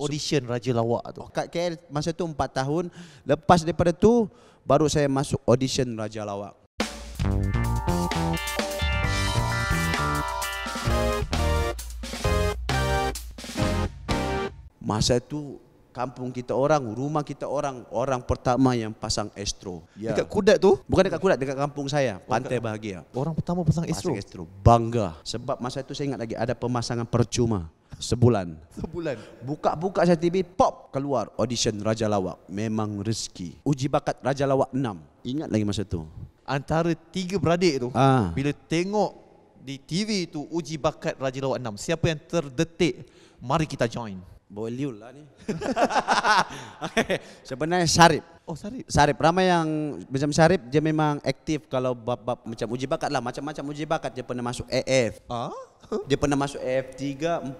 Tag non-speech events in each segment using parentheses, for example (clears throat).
audition Raja Lawak tu. Oh, kat KL masa tu 4 tahun. Lepas daripada tu baru saya masuk audition Raja Lawak. Masa tu kampung kita orang, rumah kita orang, orang pertama yang pasang Astro. Ya. Dekat Kudat tu? Bukan dekat Kudat, dekat kampung saya, oh, Pantai Bahagia. Orang pertama pasang Astro. Pasang Astro. Bangga. Sebab masa itu saya ingat lagi ada pemasangan percuma. Sebulan. Sebulan. Buka-buka saya TV, pop keluar audition Raja Lawak. Memang rezeki. Uji bakat Raja Lawak 6. Ingat lagi masa tu. Antara tiga beradik tu, ha. bila tengok di TV tu uji bakat Raja Lawak 6, siapa yang terdetik, mari kita join. Bawa liul lah ni. (laughs) okay. Sebenarnya Sarip. Oh Sarip. Sarip. Ramai yang macam Sarip, dia memang aktif kalau bab-bab macam uji bakat lah. Macam-macam uji bakat dia pernah masuk AF. Ah? Dia pernah masuk F3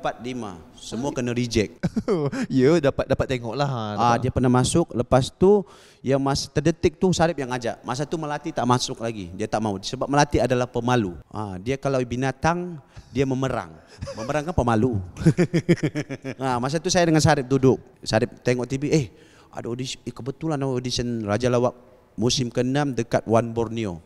45. Semua kena reject. (laughs) ya dapat dapat tengok lah. Ah dia pernah masuk lepas tu yang mas terdetik tu Sarip yang ajak. Masa tu Melati tak masuk lagi. Dia tak mau sebab Melati adalah pemalu. Ah dia kalau binatang dia memerang. Memerang kan pemalu. nah, (laughs) masa tu saya dengan Sarip duduk. Sarip tengok TV, eh ada audition eh, kebetulan ada audition Raja Lawak musim ke-6 dekat One Borneo.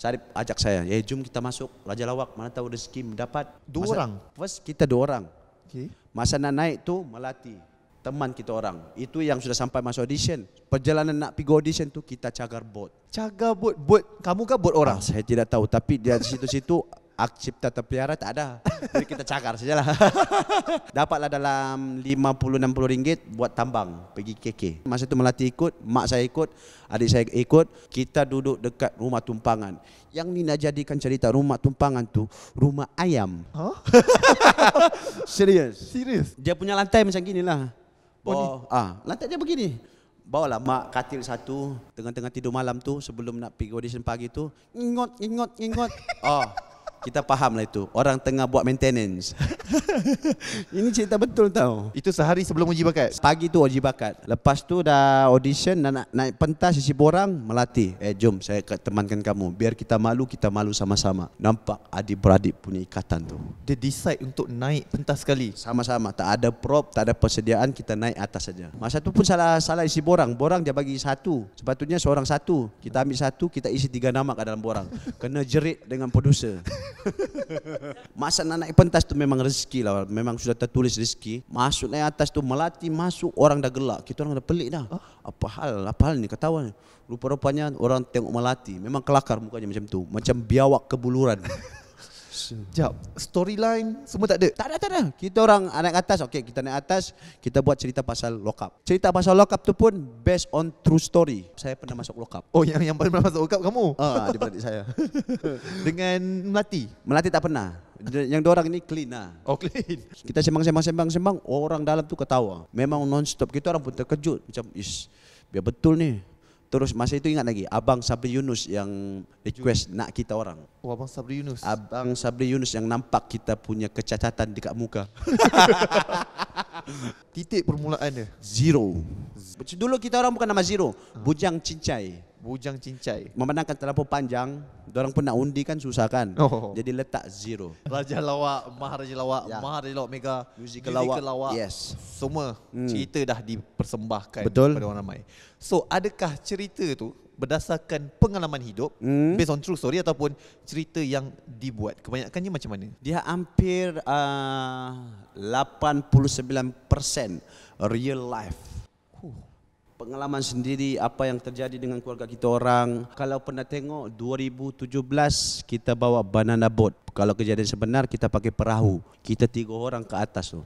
Sarip ajak saya, ya jom kita masuk Raja Lawak, mana tahu rezeki dapat. Dua masa, orang? First kita dua orang. Okay. Masa nak naik tu Melati, teman kita orang. Itu yang sudah sampai masuk audition. Perjalanan nak pergi audition tu kita cagar bot. Cagar bot? Bot? Kamu kah bot orang? Ah, saya tidak tahu tapi di situ-situ Hak cipta terpelihara tak ada. (laughs) Jadi kita cakar saja lah. (laughs) Dapatlah dalam lima puluh enam puluh ringgit buat tambang pergi KK. Masa itu Melati ikut, mak saya ikut, adik saya ikut. Kita duduk dekat rumah tumpangan. Yang ni nak jadikan cerita rumah tumpangan tu, rumah ayam. Huh? (laughs) Serius. Serius. Dia punya lantai macam gini lah. Oh, ah, lantai dia begini. lah mak katil satu tengah-tengah tidur malam tu sebelum nak pergi audition pagi tu ngot ngot ngot. Oh, ah. Kita faham lah itu. Orang tengah buat maintenance. (laughs) Ini cerita betul tau. Itu sehari sebelum uji bakat? Pagi tu uji bakat. Lepas tu dah audition, dan nak naik pentas, isi borang, melatih. Eh jom saya temankan kamu. Biar kita malu, kita malu sama-sama. Nampak adik-beradik punya ikatan tu. Dia decide untuk naik pentas sekali? Sama-sama. Tak ada prop, tak ada persediaan, kita naik atas saja. Masa tu pun salah salah isi borang. Borang dia bagi satu. Sepatutnya seorang satu. Kita ambil satu, kita isi tiga nama kat dalam borang. Kena jerit dengan producer. (laughs) Masa nak naik pentas tu memang rezeki lah Memang sudah tertulis rezeki Masuk naik atas tu melati masuk orang dah gelak Kita orang dah pelik dah ah. Apa hal, apa hal ni ketawa Rupa-rupanya orang tengok melati Memang kelakar mukanya macam tu Macam biawak kebuluran (laughs) Sekejap. Storyline semua tak ada. Tak ada, tak ada. Kita orang anak atas. Okey, kita naik atas. Kita buat cerita pasal lokap. Cerita pasal lokap tu pun based on true story. Saya pernah masuk lokap. Oh, yang yang pernah masuk lokap kamu? Ah, uh, dia beradik saya. (laughs) Dengan Melati? Melati tak pernah. Yang dua orang ni clean lah. Oh clean. (laughs) Kita sembang sembang sembang sembang orang dalam tu ketawa. Memang non stop. Kita orang pun terkejut macam is biar betul ni. Terus masa itu ingat lagi Abang Sabri Yunus yang request Jum. nak kita orang oh, Abang Sabri Yunus Abang Sabri Yunus yang nampak kita punya kecacatan dekat muka (laughs) Titik permulaan dia Zero Dulu kita orang bukan nama Zero ah. Bujang Cincai Bujang cincai. Memenangkan terlalu panjang, orang pun nak undi kan susah kan. Oh. Jadi letak zero. Raja lawak, maharaja lawak, yeah. maharaja lawak mega, muzik lawak. lawak. Yes. Semua hmm. cerita dah dipersembahkan Betul. kepada orang ramai. So, adakah cerita tu berdasarkan pengalaman hidup hmm. based on true story ataupun cerita yang dibuat kebanyakannya macam mana dia hampir ah, uh, 89% real life huh pengalaman sendiri apa yang terjadi dengan keluarga kita orang. Kalau pernah tengok 2017 kita bawa banana boat. Kalau kejadian sebenar kita pakai perahu. Kita tiga orang ke atas tu.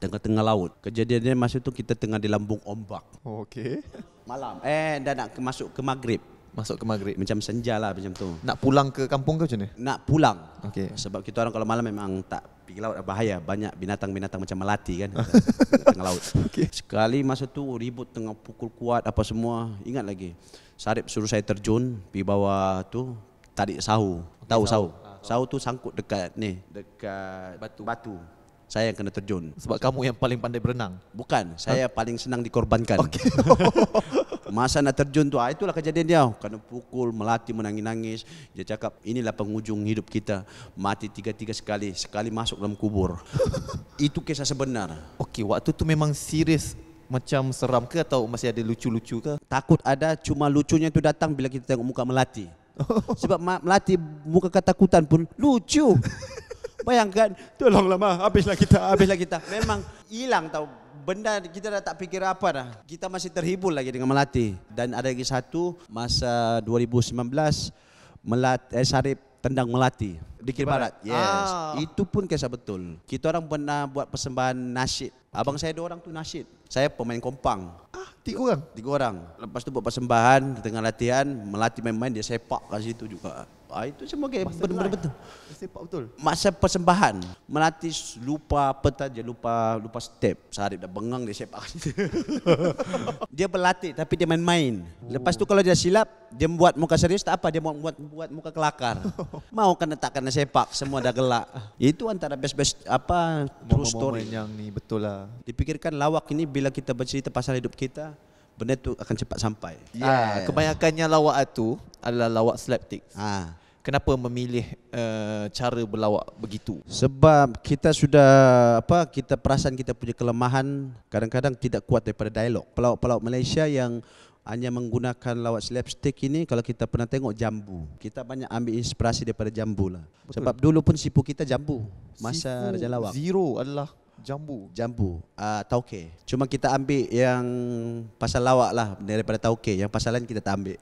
Tengah-tengah laut. Kejadiannya masa tu kita tengah di lambung ombak. Oh, okay. Malam. Eh dah nak masuk ke maghrib. Masuk ke maghrib Macam senja lah macam tu Nak pulang ke kampung ke macam ni? Nak pulang okay. Sebab kita orang kalau malam memang tak pergi laut bahaya Banyak binatang-binatang macam melati kan (laughs) Tengah laut okay. Sekali masa tu ribut tengah pukul kuat apa semua Ingat lagi Sarip suruh saya terjun Pergi bawah tu tadi sahu okay, Tahu sahu. Ah, sahu tu sangkut dekat ni Dekat batu, batu. Saya yang kena terjun Sebab kamu yang paling pandai berenang? Bukan, saya huh? paling senang dikorbankan okay. (laughs) Oh. Masa nak terjun tu, ah, itulah kejadian dia. Kena pukul, melatih, menangis-nangis. Dia cakap, inilah pengujung hidup kita. Mati tiga-tiga sekali. Sekali masuk dalam kubur. (laughs) itu kisah sebenar. Okey, waktu tu memang serius macam seram ke atau masih ada lucu-lucu ke? Takut ada, cuma lucunya tu datang bila kita tengok muka Melati. (laughs) Sebab Melati muka ketakutan pun lucu. (laughs) Bayangkan, tolonglah mah, habislah kita, habislah kita. Memang hilang tau benda kita dah tak fikir apa dah. Kita masih terhibur lagi dengan Melati. Dan ada lagi satu masa 2019 Melati eh, Sarip tendang Melati di Kiri Barat. Yes. Ah. Itu pun kisah betul. Kita orang pernah buat persembahan nasyid. Abang saya dua orang tu nasyid. Saya pemain kompang. Ah, tiga orang. Tiga orang. Lepas tu buat persembahan di tengah latihan, Melati main-main dia sepak kat situ juga. Ah itu semua okay. betul-betul betul. Lah. Sepak betul. Masa persembahan, melati lupa peta dia lupa lupa step. Sarip dah bengang dia sepak. (laughs) dia berlatih tapi dia main-main. Lepas tu kalau dia silap, dia buat muka serius tak apa, dia buat buat, buat muka kelakar. (laughs) Mau kena kan tak kena sepak, semua dah gelak. Itu antara best-best apa true story. Moment yang ni betul lah. Dipikirkan lawak ini bila kita bercerita pasal hidup kita, benda tu akan cepat sampai. Yes. Ya. Ah, kebanyakannya lawak tu adalah lawak slapstick. Ah. Ha. Kenapa memilih uh, cara berlawak begitu? Sebab kita sudah apa kita perasan kita punya kelemahan kadang-kadang tidak kuat daripada dialog. Pelawak-pelawak Malaysia yang hanya menggunakan lawak slapstick ini kalau kita pernah tengok jambu. Kita banyak ambil inspirasi daripada jambu lah. Sebab dulu pun sipu kita jambu masa Raja Lawak. Zero adalah Jambu. Jambu. Uh, tauke. Cuma kita ambil yang pasal lawak lah daripada tauke. Yang pasal lain kita tak ambil.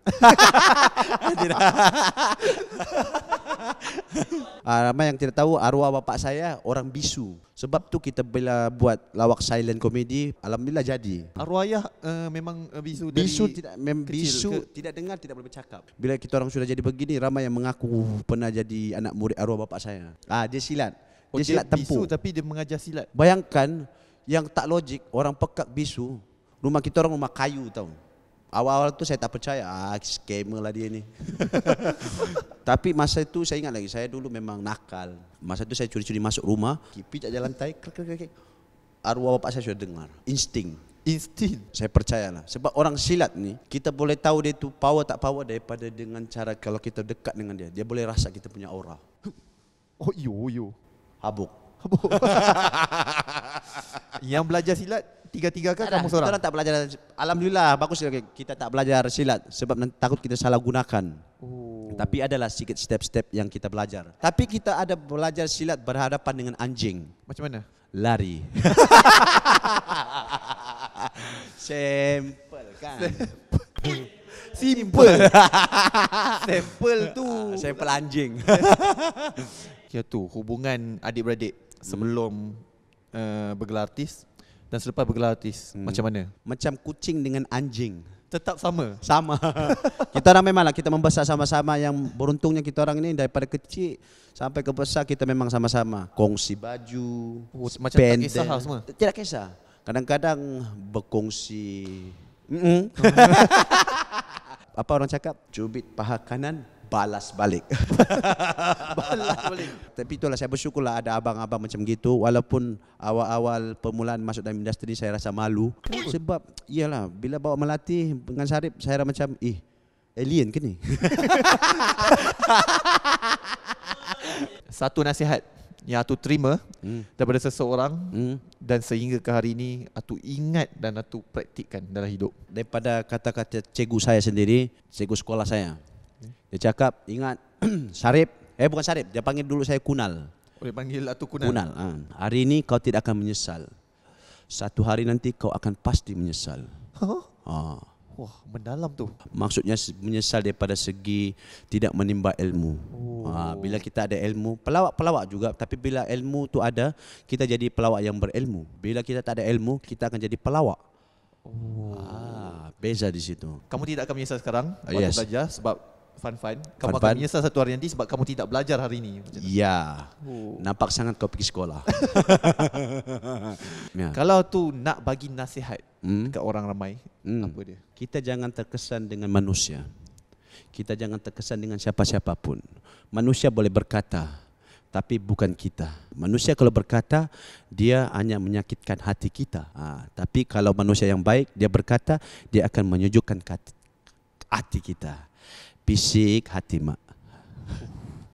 Uh, (laughs) (laughs) ramai yang tidak tahu arwah bapak saya orang bisu. Sebab tu kita bila buat lawak silent komedi, alhamdulillah jadi. Arwah ayah uh, memang eh, bisu dari bisu tidak mem bisu ke? tidak dengar tidak boleh bercakap. Bila kita orang sudah jadi begini ramai yang mengaku pernah jadi anak murid arwah bapak saya. Ah uh, dia silat. Oh, dia silat dia tempu. Bisu tapi dia mengajar silat. Bayangkan yang tak logik, orang pekak bisu, rumah kita orang rumah kayu tau. Awal-awal tu saya tak percaya, ah scammer lah dia ni. (laughs) tapi masa itu saya ingat lagi, saya dulu memang nakal. Masa itu saya curi-curi masuk rumah, pijak jalan tai, krek krek krek. Arwah bapak saya sudah dengar, insting. Instinct. Saya percayalah. Sebab orang silat ni, kita boleh tahu dia tu power tak power daripada dengan cara kalau kita dekat dengan dia. Dia boleh rasa kita punya aura. Oh, yo, yo. Habuk Habuk (laughs) Yang belajar silat Tiga-tiga kan kamu seorang Kita tak belajar Alhamdulillah Bagus kita tak belajar silat Sebab takut kita salah gunakan oh. Tapi adalah sedikit step-step Yang kita belajar Tapi kita ada belajar silat Berhadapan dengan anjing Macam mana? Lari Sempel (laughs) kan Simple Simple tu Simple anjing (laughs) tu hubungan adik-beradik sebelum hmm. uh, bergelar artis dan selepas bergelar artis hmm. macam mana macam kucing dengan anjing tetap sama sama (laughs) kita orang memanglah kita membesar sama-sama yang beruntungnya kita orang ini daripada kecil sampai ke besar kita memang sama-sama kongsi baju oh, macam tak kisah lah semua tidak kisah kadang-kadang berkongsi (laughs) apa orang cakap cubit paha kanan balas balik. (laughs) balas balik. Tapi itulah saya bersyukurlah ada abang-abang macam gitu walaupun awal-awal permulaan masuk dalam industri ni saya rasa malu sebab iyalah bila bawa melatih dengan Sarip saya rasa macam ih eh, alien ke ni. (laughs) Satu nasihat yang atu terima hmm. daripada seseorang hmm. dan sehingga ke hari ini atu ingat dan atu praktikkan dalam hidup daripada kata-kata cikgu saya sendiri cikgu sekolah saya dia cakap ingat (clears throat) Syarif, eh bukan Syarif, dia panggil dulu saya Kunal. Oh, dia panggil atau Kunal. Kunal. Ha. Hari ini kau tidak akan menyesal. Satu hari nanti kau akan pasti menyesal. Huh? Ha. Wah, mendalam tu. Maksudnya menyesal daripada segi tidak menimba ilmu. Oh. Ha. bila kita ada ilmu, pelawak-pelawak juga tapi bila ilmu tu ada, kita jadi pelawak yang berilmu. Bila kita tak ada ilmu, kita akan jadi pelawak. Oh. Ha. beza di situ. Kamu tidak akan menyesal sekarang waktu yes. sebab fun-fun Kamu fun, akan fun. menyesal satu hari nanti sebab kamu tidak belajar hari ini Ya oh. Nampak sangat kau pergi sekolah (laughs) ya. Kalau tu nak bagi nasihat hmm? Dekat orang ramai hmm. Apa dia? Kita jangan terkesan dengan manusia Kita jangan terkesan dengan siapa-siapa pun Manusia boleh berkata tapi bukan kita. Manusia kalau berkata, dia hanya menyakitkan hati kita. Ha, tapi kalau manusia yang baik, dia berkata, dia akan menyejukkan hati kita bisik hati mak.